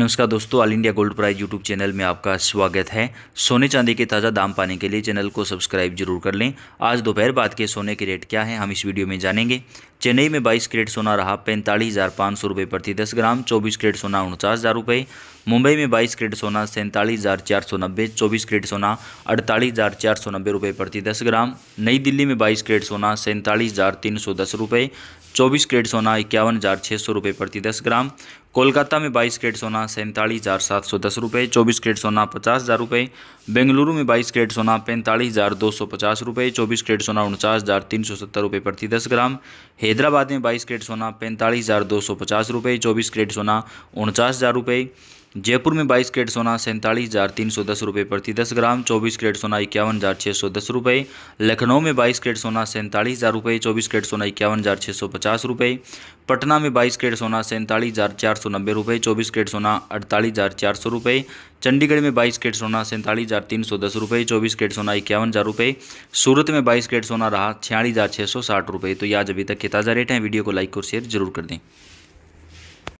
नमस्कार दोस्तों All India gold price YouTube channel में आपका स्वागत है सोने चांदी के ताज़ा दाम पाने के लिए चैनल को सब्सक्राइब जरूर कर लें आज दोपहर बाद के सोने के रेट क्या हैं हम इस वीडियो में जानेंगे चेन्नई में 22 करेट सोना रहा पैंतालीस हज़ार पाँच सौ रुपये प्रति दस ग्राम 24 करेट सोना उनचास हज़ार रुपये मुंबई में 22 करेट सोना सैंतालीस हज़ार चार सौ नब्बे चौबीस करेट सोना अड़तालीस हज़ार चार सौ नब्बे रुपये प्रति दस ग्राम नई दिल्ली में 22 करेट सोना सैंतालीस हज़ार तीन सौ दस रुपये चौबीस करेट सोना इक्यावन हज़ार छः सौ रुपये प्रति दस ग्राम कोलकाता में बाईस कैरेट सोना सैंतालीस हज़ार सात सौ दस रुपये चौबीस कैरेट सोना पचास हज़ार रुपये बेंगलुरु में बाईस कैरेट सोना पैंतालीस हज़ार दो सौ पचास रुपये चौबीस कैरेट सोना उनचास हज़ार तीन सौ सत्तर रुपये प्रति दस ग्राम हैदराबाद में बाईस कैरेट सोना पैंतालीस हज़ार दो सौ पचास रुपये चौबीस कैरेट सोना उनचास हज़ार रुपये जयपुर में 22 कैरेट सोना सैंतालीस हज़ार तीन सौ दस रुपये प्रति दस ग्राम 24 कैरेट सोना इक्यावन हज़ार छः सौ दस रुपये लखनऊ में 22 कैरेट सोना सैंतालीस हज़ार रुपये चौबीस कैरेट सोना इक्यावन हज़ार छः सौ पचास रुपये पटना में 22 कैरेट सोना सैंतालीस हज़ार चार सौ नब्बे रुपये चौबीस कैरेट सोना अड़तालीस हज़ार चार सौ रुपये चंडीगढ़ में 22 कैरेट सोना सैंतालीस हज़ार तीन सौ दस रुपये चौबीस कैरेट सोना इक्यावन हज़ार रुपये सूरत में 22 कैरेट सोना रहा छियालीस हज़ार छः सौ साठ रुपये तो यह आज अभी तक के ताज़ा रेट हैं वीडियो को लाइक और शेयर जरूर कर दें